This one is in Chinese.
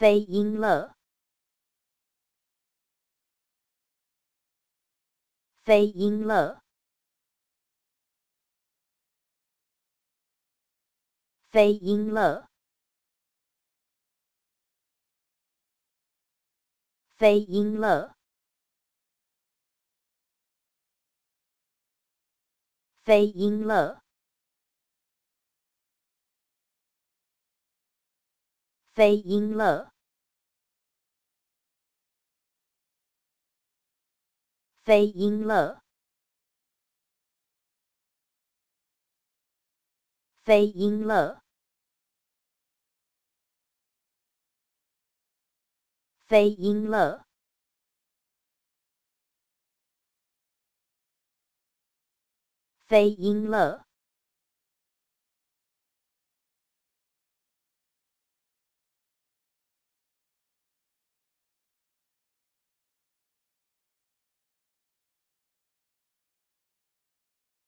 非音乐，非音乐，非音乐，非音乐，非音乐。飞音乐，飞音乐，飞音乐，飞音乐。